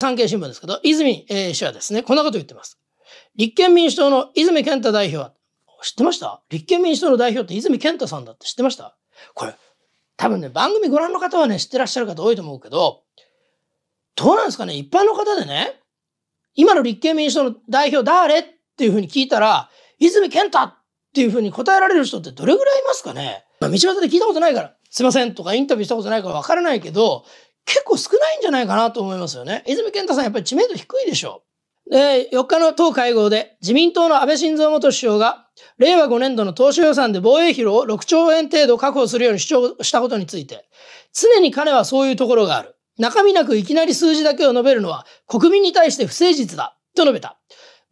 産経新聞ですけど、泉、えー、氏はですね、こんなこと言ってます。立憲民主党の泉健太代表は、知ってました立憲民主党の代表って泉健太さんだって知ってましたこれ、多分ね、番組ご覧の方はね、知ってらっしゃる方多いと思うけど、どうなんですかね、一般の方でね、今の立憲民主党の代表誰っていうふうに聞いたら、泉健太っていうふうに答えられる人ってどれぐらいいますかね、まあ、道端で聞いたことないから、すいませんとかインタビューしたことないからわからないけど、結構少ないんじゃないかなと思いますよね。泉健太さんやっぱり知名度低いでしょう。で、4日の党会合で自民党の安倍晋三元首相が令和5年度の当初予算で防衛費を6兆円程度確保するように主張したことについて、常に彼はそういうところがある。中身なくいきなり数字だけを述べるのは国民に対して不誠実だと述べた。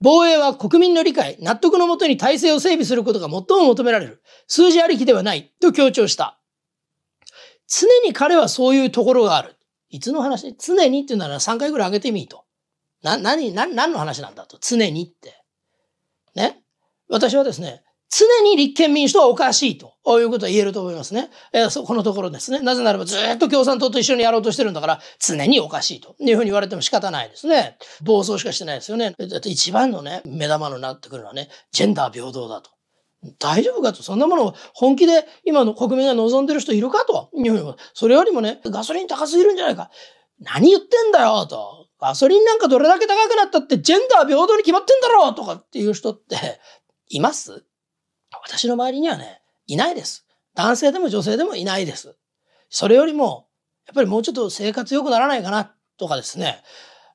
防衛は国民の理解、納得のもとに体制を整備することが最も求められる。数字ありきではないと強調した。常に彼はそういうところがある。いつの話常にって言うなら3回ぐらい上げてみいと。な、何、何、何の話なんだと。常にって。ね。私はですね、常に立憲民主党はおかしいということは言えると思いますね。えー、このところですね。なぜならばずっと共産党と一緒にやろうとしてるんだから常におかしいというふうに言われても仕方ないですね。暴走しかしてないですよね。だって一番のね、目玉のなってくるのはね、ジェンダー平等だと。大丈夫かと。そんなものを本気で今の国民が望んでる人いるかと。それよりもね、ガソリン高すぎるんじゃないか。何言ってんだよと。ガソリンなんかどれだけ高くなったってジェンダー平等に決まってんだろうとかっていう人っています私の周りにはね、いないです。男性でも女性でもいないです。それよりも、やっぱりもうちょっと生活良くならないかなとかですね。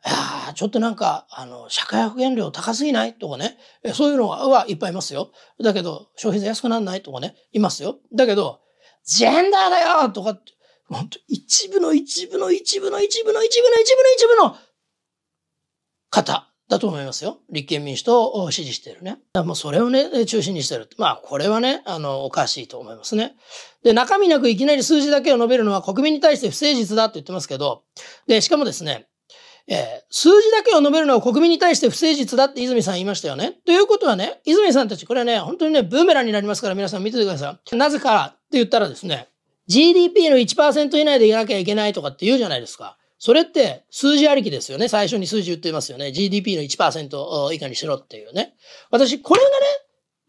いやちょっとなんか、あの、社会保険料高すぎないとかね。そういうのはいっぱいいますよ。だけど、消費税安くならないとかね、いますよ。だけど、ジェンダーだよとかって、本当一部の一部の一部の一部の一部の一部の一部の方だと思いますよ。立憲民主党を支持しているね。もうそれをね、中心にしてる。まあ、これはね、あの、おかしいと思いますね。で、中身なくいきなり数字だけを述べるのは国民に対して不誠実だって言ってますけど、で、しかもですね、えー、数字だけを述べるのは国民に対して不誠実だって泉さん言いましたよね。ということはね、泉さんたち、これはね、本当にね、ブーメランになりますから皆さん見ててください。なぜかって言ったらですね、GDP の1%以内でいなきゃいけないとかって言うじゃないですか。それって数字ありきですよね。最初に数字言ってますよね。GDP の1%以下にしろっていうね。私、これがね、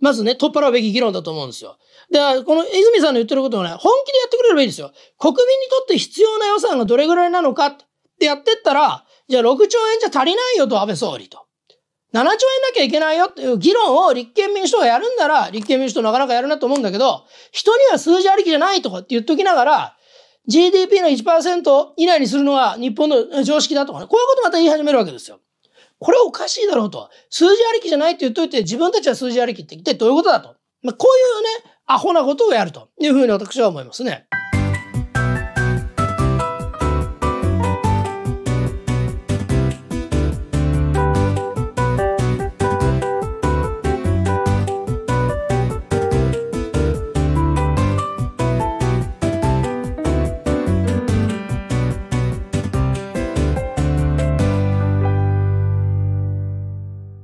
まずね、取っ払うべき議論だと思うんですよ。で、この泉さんの言ってることをね、本気でやってくれればいいですよ。国民にとって必要な予算がどれぐらいなのかってやってったら、じゃあ6兆円じゃ足りないよと安倍総理と。7兆円なきゃいけないよっていう議論を立憲民主党がやるんなら、立憲民主党なかなかやるなと思うんだけど、人には数字ありきじゃないとかって言っときながら、GDP の1%以内にするのは日本の常識だとかね、こういうことまた言い始めるわけですよ。これおかしいだろうと。数字ありきじゃないって言っといて、自分たちは数字ありきって一体どういうことだと。まあ、こういうね、アホなことをやるというふうに私は思いますね。